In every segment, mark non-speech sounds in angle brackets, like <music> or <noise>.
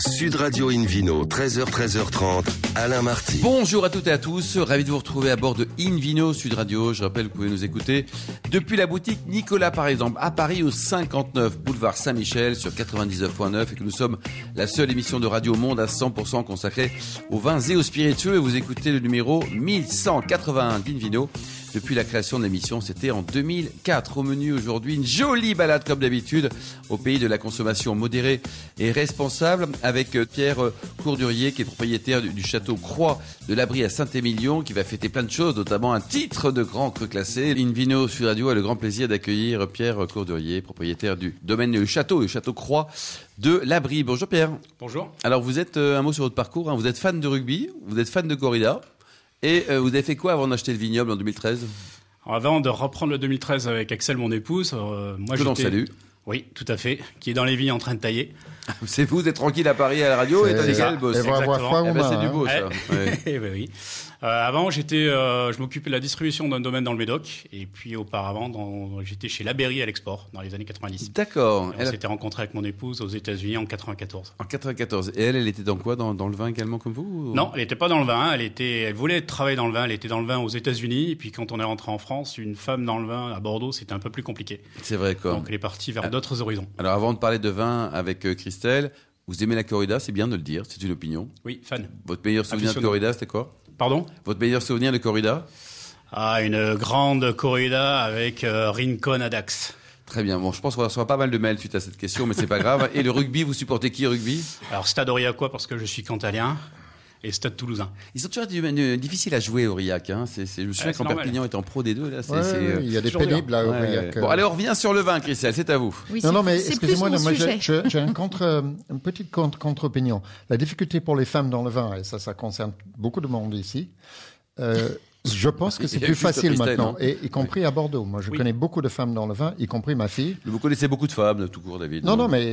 Sud Radio Invino, 13h, 13h30, Alain Marty. Bonjour à toutes et à tous. Ravi de vous retrouver à bord de Invino Sud Radio. Je rappelle que vous pouvez nous écouter depuis la boutique Nicolas, par exemple, à Paris, au 59 boulevard Saint-Michel, sur 99.9, et que nous sommes la seule émission de radio au monde à 100% consacrée aux vins et aux spiritueux. Et vous écoutez le numéro 1181 d'Invino depuis la création de l'émission. C'était en 2004. Au menu aujourd'hui, une jolie balade comme d'habitude au pays de la consommation modérée et responsable avec euh, Pierre euh, Courdurier qui est propriétaire du château Croix de l'Abri à Saint-Émilion qui va fêter plein de choses, notamment un titre de grand cru classé. Invino sur Radio a le grand plaisir d'accueillir Pierre euh, Courdurier, propriétaire du domaine du château, du château Croix de l'Abri. Bonjour Pierre. Bonjour. Alors vous êtes, un mot sur votre parcours, hein. vous êtes fan de rugby, vous êtes fan de corrida. Et euh, vous avez fait quoi avant d'acheter le vignoble en 2013 Avant de reprendre le 2013 avec Axel, mon épouse, euh, Je moi j'étais... salue, Oui, tout à fait, qui est dans les vignes en train de tailler. <laughs> C'est vous, vous êtes tranquille à Paris à la radio et t'as eh ben, C'est du beau, ça. <laughs> Eh ben oui. Euh, avant, j'étais, euh, je m'occupais de la distribution d'un domaine dans le Médoc, et puis auparavant, j'étais chez Laberry à l'export dans les années 90. D'accord. On s'était rencontré avec mon épouse aux États-Unis en 94. En 94. Et elle, elle était dans quoi dans, le vin également comme vous Non, elle n'était pas dans le vin. Elle était, elle voulait travailler dans le vin. Elle était dans le vin aux États-Unis, et puis quand on est rentré en France, une femme dans le vin à Bordeaux, c'était un peu plus compliqué. C'est vrai quoi. Donc elle est partie vers ah. d'autres horizons. Alors avant de parler de vin avec euh, Christelle, vous aimez la corrida, c'est bien de le dire, c'est une opinion. Oui, fan. Votre meilleur souvenir de corrida, c'était quoi Pardon Votre meilleur souvenir de corrida Ah, une grande corrida avec euh, Rincon à Dax. Très bien. Bon, je pense qu'on reçoit pas mal de mails suite à cette question, mais c'est pas grave. Et le rugby, vous supportez qui rugby Alors, Stade quoi parce que je suis cantalien et Stade Toulousain. Ils sont toujours euh, difficiles à jouer, Aurillac. Hein. je me ah, souviens quand Perpignan est en pro des deux. Euh, il y a des pénibles là, Aurillac. Euh. Bon, allez, on revient sur le vin, Christelle, c'est à vous. non, non, mais excusez-moi, j'ai un une petite contre-opinion. la difficulté pour les femmes dans le vin, et ça, ça concerne beaucoup de monde ici, je pense que c'est plus facile maintenant, y compris à Bordeaux. Moi, je connais beaucoup de femmes dans le vin, y compris ma fille. Vous connaissez beaucoup de femmes, tout court, David. Non, non, mais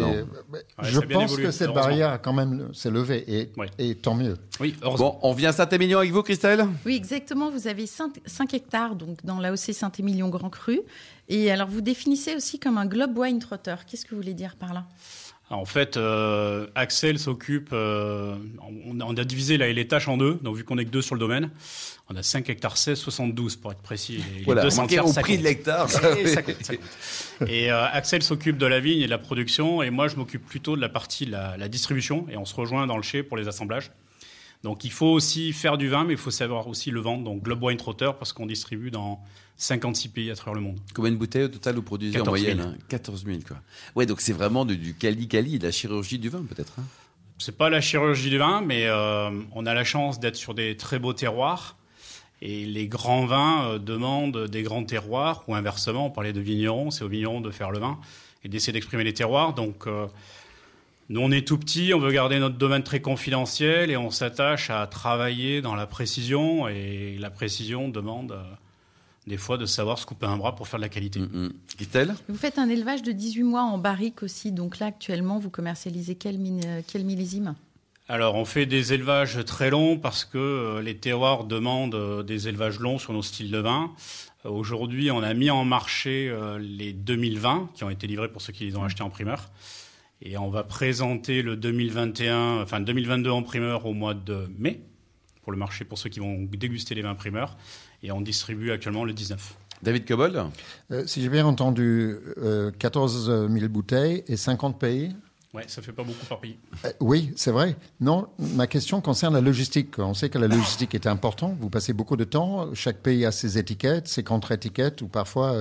je pense que cette barrière, hein. quand même, s'est levée, et, tant mieux. Oui, on vient Saint-Émilion avec vous, Christelle Oui, exactement. Vous avez 5, hectares donc, dans l'AOC Saint-Émilion Grand Cru. Et alors, vous définissez aussi comme un globe wine trotter. Qu'est-ce que vous voulez dire par là en fait, euh, Axel s'occupe. Euh, on, a divisé là, les tâches en deux, donc vu qu'on est que deux sur le domaine, on a 5 hectares 16, 72 pour être précis. Et voilà, deux hectares, au prix de l'hectare. <laughs> <laughs> Et, et euh, Axel s'occupe de la vigne et de la production, et moi je m'occupe plutôt de la partie la, la distribution, et on se rejoint dans le chai pour les assemblages. Donc il faut aussi faire du vin, mais il faut savoir aussi le vendre. Donc Globe Wine Trotter, parce qu'on distribue dans 56 pays à travers le monde. Combien de bouteilles au total vous produisez en moyenne 14 000, hein quoi. Ouais, donc c'est vraiment du cali-cali, de la chirurgie du vin, peut-être. Hein c'est pas la chirurgie du vin, mais euh, on a la chance d'être sur des très beaux terroirs. Et les grands vins euh, demandent des grands terroirs, ou inversement, on parlait de vignerons, c'est aux vignerons de faire le vin et d'essayer d'exprimer les terroirs. Donc. Euh, nous, on est tout petit, on veut garder notre domaine très confidentiel et on s'attache à travailler dans la précision. Et la précision demande euh, des fois de savoir se couper un bras pour faire de la qualité. Mm, mm. Vous faites un élevage de 18 mois en barrique aussi. Donc là, actuellement, vous commercialisez quel, euh, quel millésime alors, on fait des élevages très longs parce que euh, les terroirs demandent des élevages longs sur nos styles de vin. Aujourd'hui, on a mis en marché les 2020 qui ont été livrés pour ceux qui les ont mm. achetés en primeur. Et on va présenter le 2021, enfin 2022 en primeur au mois de mai pour le marché, pour ceux qui vont déguster les vins primeurs. Et on distribue actuellement le 19. David Cobold euh, Si j'ai bien entendu, 14 euh, 000 bouteilles et 50 pays Oui, ça fait pas beaucoup par pays. Euh, oui, c'est vrai. Non, ma question concerne la logistique. On sait que la logistique est importante. Vous passez beaucoup de temps. Chaque pays a ses étiquettes, ses contre-étiquettes, ou parfois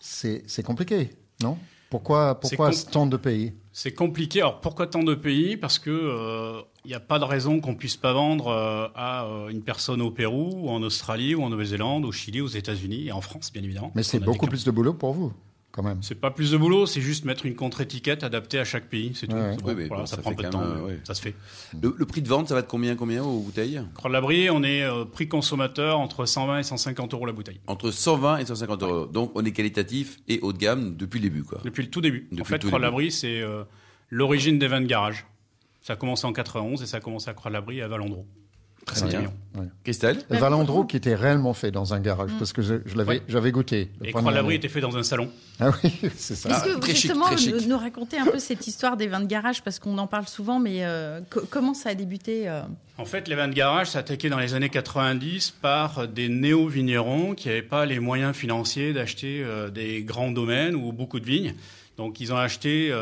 c'est compliqué, non pourquoi, pourquoi tant de pays C'est compliqué. Alors pourquoi tant de pays Parce que il euh, n'y a pas de raison qu'on puisse pas vendre euh, à euh, une personne au Pérou, ou en Australie, ou en Nouvelle-Zélande, au Chili, aux États-Unis et en France, bien évidemment. Mais c'est beaucoup plus de boulot pour vous quand même. C'est pas plus de boulot, c'est juste mettre une contre-étiquette adaptée à chaque pays, c'est tout. ça, prend peu de temps, euh, ça se fait. Le, prix de vente, ça va être combien combien aux bouteilles Croix de l'Abri, on est euh, prix consommateur entre 120 et 150 euros la bouteille. Entre 120 et 150 euros. Donc on est qualitatif et haut de gamme depuis le début, quoi. Depuis le tout début. en fait, Croix de l'Abri, c'est euh, l'origine des vins de garage. Ça a commencé en 91 et ça a commencé à Croix de l'Abri et à Valandreau. Très bien. Christelle Valandro qui était réellement fait dans un garage, mm. parce que j'avais je, l'avais goûté. Et Croix de l'Abri était fait dans un salon. Ah oui, <laughs> c'est ça. Est-ce que ah, vous, justement, nous, nous racontez un peu cette histoire des vins de garage, parce qu'on en parle souvent, mais euh, comment ça a débuté euh? En fait, les vins de garage s'attaquaient dans les années 90 par des néo-vignerons qui n'avaient pas les moyens financiers d'acheter euh, des grands domaines ou beaucoup de vignes. Donc ils ont acheté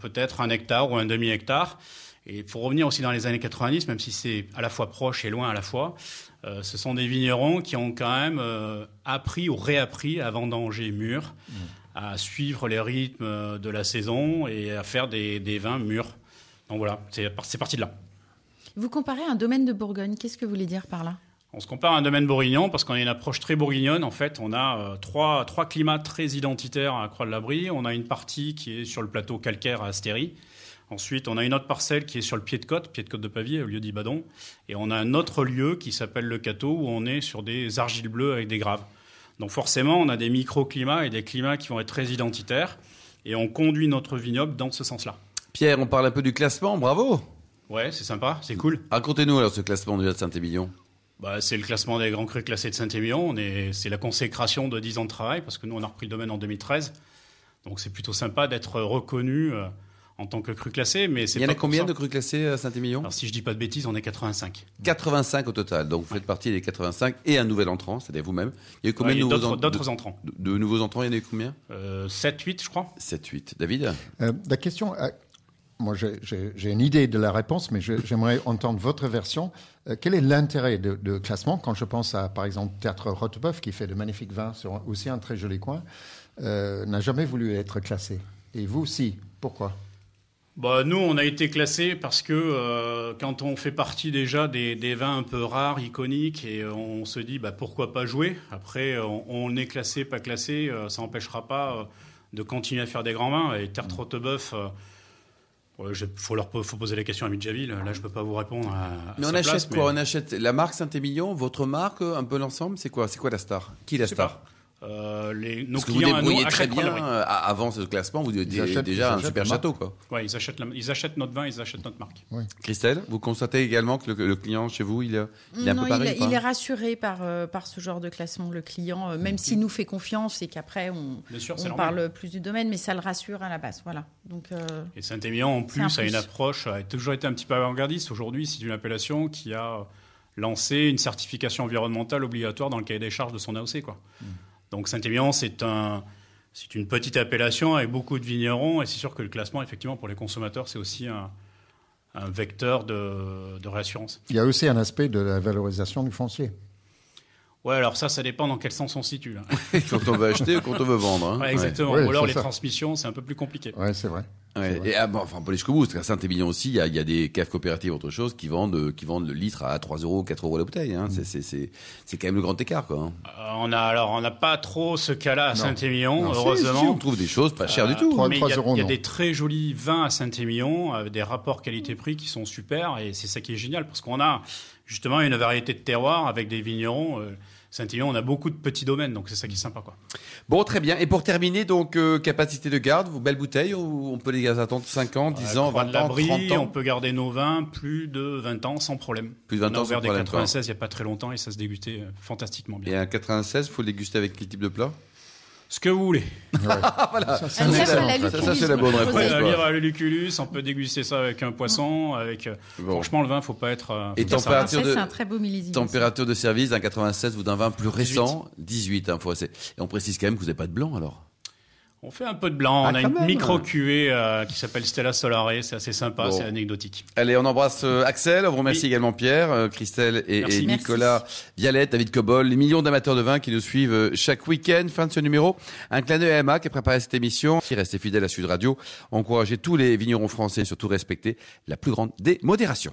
peut-être un hectare ou un demi-hectare. Et pour revenir aussi dans les années 90, même si c'est à la fois proche et loin à la fois, euh, ce sont des vignerons qui ont quand même euh, appris ou réappris à vendanger mûr, mmh. à suivre les rythmes euh, de la saison et à faire des, vins mûrs. Donc voilà, c'est parti de là. Vous comparez un domaine de Bourgogne, qu'est-ce que vous voulez dire par là on se compare à un domaine bourguignon parce qu'on a une approche très bourguignonne. En fait, on a trois, trois, climats très identitaires à Croix de l'Abri. On a une partie qui est sur le plateau calcaire à Astéry, Ensuite, on a une autre parcelle qui est sur le pied de côte, pied de côte de Pavier, au lieu d'Ibadon. Et on a un autre lieu qui s'appelle le Cateau, où on est sur des argiles bleues avec des graves. Donc forcément, on a des microclimats et des climats qui vont être très identitaires. Et on conduit notre vignoble dans ce sens-là. Pierre, on parle un peu du classement, bravo Ouais, c'est sympa, c'est cool. Racontez-nous alors ce classement du de Saint-Émilion. Bah, c'est le classement des grands crus classés de Saint-Émilion. C'est la consécration de 10 ans de travail, parce que nous, on a repris le domaine en 2013. Donc c'est plutôt sympa d'être reconnu. Euh, en tant que cru classé. Mais Il y en a combien de cru classés à euh, Saint-Émilion Alors, si je dis pas de bêtises, on est 85. 85 au total. Donc, vous faites partie des 85 et un nouvel entrant, c'est-à-dire vous-même. Il y a combien de D'autres entrants. De, nouveaux entrants, il y en a eu combien 7-8, euh, je crois. 7-8. David euh, La question. moi, j'ai une idée de la réponse, mais j'aimerais entendre votre version. quel est l'intérêt de, classement Quand je pense à, par exemple, Théâtre Rotebeuf, qui fait de magnifiques vins sur aussi un très joli coin, n'a jamais voulu être classé. Et vous, aussi, Pourquoi bah, nous, on a été classés parce que euh, quand on fait partie déjà des, vins un peu rares, iconiques, et euh, on se dit bah, pourquoi pas jouer. Après, euh, on, est classé, pas classé, ça n'empêchera pas de continuer à faire des grands vins. Et Terre Trottebeuf. Mm. Il faut, leur, poser la question à Midjaville. Là, je ne peux pas vous répondre. mais on achète quoi On achète la marque Saint-Émilion, votre marque, un peu l'ensemble C'est quoi C'est quoi la star Qui la star euh, les, nos clients vous débrouillez très bien euh, avant ce classement, vous avez déjà un super château. Quoi. ils, achètent ils achètent notre vin, ils achètent notre marque. Christelle, vous constatez également que le, client chez vous, il, est un peu il, est rassuré par, euh, par ce genre de classement, le client, même mm. s'il nous fait confiance et qu'après on, on parle plus du domaine, mais ça le rassure à la base. Voilà. Donc, et Saint-Émilion, en plus, a une approche, a toujours été un petit peu avant-gardiste. Aujourd'hui, c'est une appellation qui a lancé une certification environnementale obligatoire dans le cahier des charges de son AOC. Quoi. Mm. Donc Saint-Émilion, c'est un, c'est une petite appellation avec beaucoup de vignerons, et c'est sûr que le classement, effectivement, pour les consommateurs, c'est aussi un, vecteur de, réassurance. Il y a aussi un aspect de la valorisation du foncier. Ouais, alors ça, ça dépend dans quel sens on se situe. Hein. <laughs> quand on veut acheter ou quand on veut vendre. Hein. Ouais, exactement. ou alors les transmissions, c'est un peu plus compliqué. Ouais, c'est vrai et ah, bon, enfin, pas jusqu'au bout, parce qu'à Saint-Émilion aussi, il y a, des caves coopératives, autre chose, qui vendent, euh, qui vendent le litre à 3 euros, 4 euros la bouteille. Hein. Mmh. c'est C'est quand même le grand écart, quoi. Hein. Euh, on a, alors, on n'a pas trop ce cas-là à Saint-Émilion, heureusement. on trouve des choses pas chères du euh, tout. il y, a, des très jolis vins à Saint-Émilion, avec des rapports qualité-prix qui sont super, et c'est ça qui est génial, parce qu'on a justement une variété de terroirs avec des vignerons Saint-Élion, on a beaucoup de petits domaines, donc c'est ça qui est sympa. Quoi. Bon, très bien. Et pour terminer, donc, euh, capacité de garde, vos belles bouteilles, on peut les attendre 5 ans, 10 euh, ans, 20 ans, 30 ans On peut garder nos vins plus de 20 ans sans problème. Plus de 20 on a ans ouvert sans des 96 il n'y a pas très longtemps et ça se dégustait euh, fantastiquement bien. Et un 96, il faut le déguster avec quel type de plat ce que vous voulez. <laughs> Ah, voilà. Ça, c'est la bonne réponse. Ouais, lire à on peut déguster ça avec un poisson. Avec, euh, Franchement, le vin, faut pas être. Euh, Et température de, un très beau millésime. Température de service d'un 96 ou d'un vin plus récent, 18. 18 hein, Et on précise quand même que vous n'avez pas de blanc alors. On fait un peu de blanc. Ah, on a une micro-QE euh, qui s'appelle Stella Solare. C'est assez sympa, c'est anecdotique. Allez, on embrasse euh, Axel. On vous remercie également Pierre, euh, Christelle et, Nicolas Vialette, David Cobol, les millions d'amateurs de vin qui nous suivent chaque week-end. Fin de ce numéro. Un clan de à qui a préparé cette émission. Qui restait fidèle à Sud Radio. Encouragez tous les vignerons français et surtout respecter la plus grande des modérations.